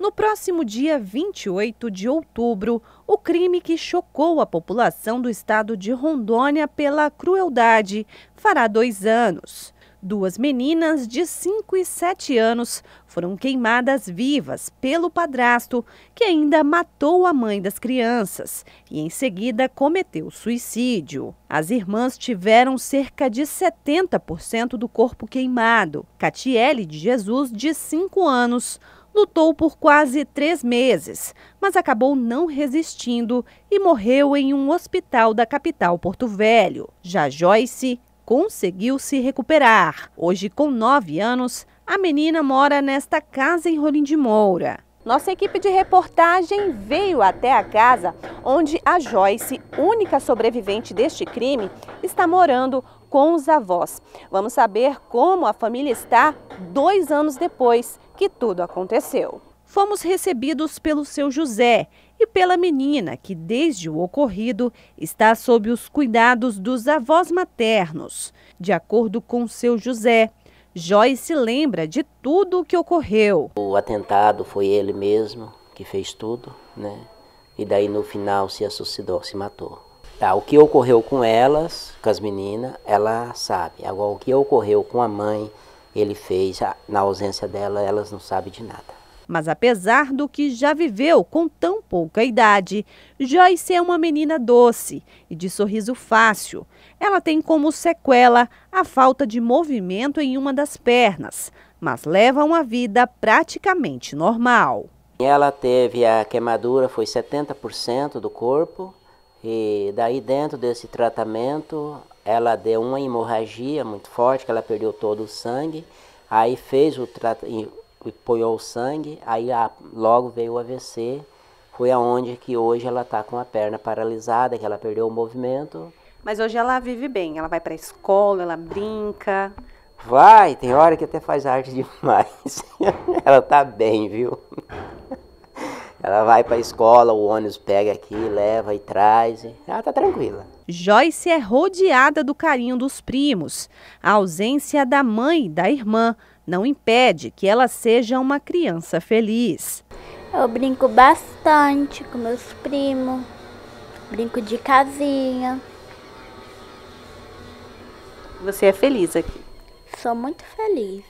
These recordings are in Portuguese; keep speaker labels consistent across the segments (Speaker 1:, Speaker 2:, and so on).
Speaker 1: No próximo dia 28 de outubro, o crime que chocou a população do estado de Rondônia pela crueldade fará dois anos. Duas meninas de 5 e 7 anos foram queimadas vivas pelo padrasto, que ainda matou a mãe das crianças e em seguida cometeu suicídio. As irmãs tiveram cerca de 70% do corpo queimado. Catiele de Jesus, de 5 anos, lutou por quase três meses, mas acabou não resistindo e morreu em um hospital da capital Porto Velho. Já Joyce conseguiu se recuperar. Hoje, com nove anos, a menina mora nesta casa em Rolim de Moura. Nossa equipe de reportagem veio até a casa onde a Joyce, única sobrevivente deste crime, está morando com os avós. Vamos saber como a família está dois anos depois que tudo aconteceu. Fomos recebidos pelo seu José e pela menina que, desde o ocorrido, está sob os cuidados dos avós maternos. De acordo com seu José, Joyce lembra de tudo o que ocorreu. O atentado
Speaker 2: foi ele mesmo que fez tudo, né? E daí no final se suicidou, se matou. Tá, o que ocorreu com elas, com as meninas, ela sabe. Agora, o que ocorreu com a mãe, ele fez, na ausência dela, elas não sabem de nada.
Speaker 1: Mas apesar do que já viveu com tão pouca idade, Joyce é uma menina doce e de sorriso fácil. Ela tem como sequela a falta de movimento em uma das pernas, mas leva uma vida praticamente normal.
Speaker 2: Ela teve a queimadura, foi 70% do corpo, e daí dentro desse tratamento ela deu uma hemorragia muito forte, que ela perdeu todo o sangue, aí fez o tratamento, apoiou o sangue, aí a, logo veio o AVC, foi aonde que hoje ela está com a perna paralisada, que ela perdeu o movimento.
Speaker 1: Mas hoje ela vive bem, ela vai para a escola, ela brinca.
Speaker 2: Vai, tem hora que até faz arte demais. ela tá bem, viu? Ela vai para a escola, o ônibus pega aqui, leva e traz.
Speaker 1: Ela tá tranquila. Joyce é rodeada do carinho dos primos. A ausência da mãe e da irmã não impede que ela seja uma criança feliz. Eu brinco bastante com meus primos, brinco
Speaker 2: de casinha.
Speaker 1: Você é feliz aqui?
Speaker 2: Sou muito feliz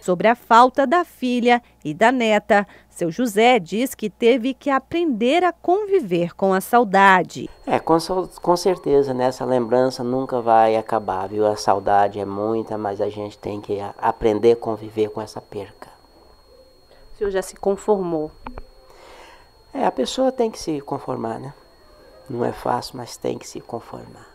Speaker 1: sobre a falta da filha e da neta. Seu José diz que teve que aprender a conviver com a saudade.
Speaker 2: É, com, com certeza, né? Essa lembrança nunca vai acabar, viu? A saudade é muita, mas a gente tem que aprender a conviver com essa perca. O senhor já se conformou? É, a pessoa tem que se conformar, né? Não é fácil, mas tem que se conformar.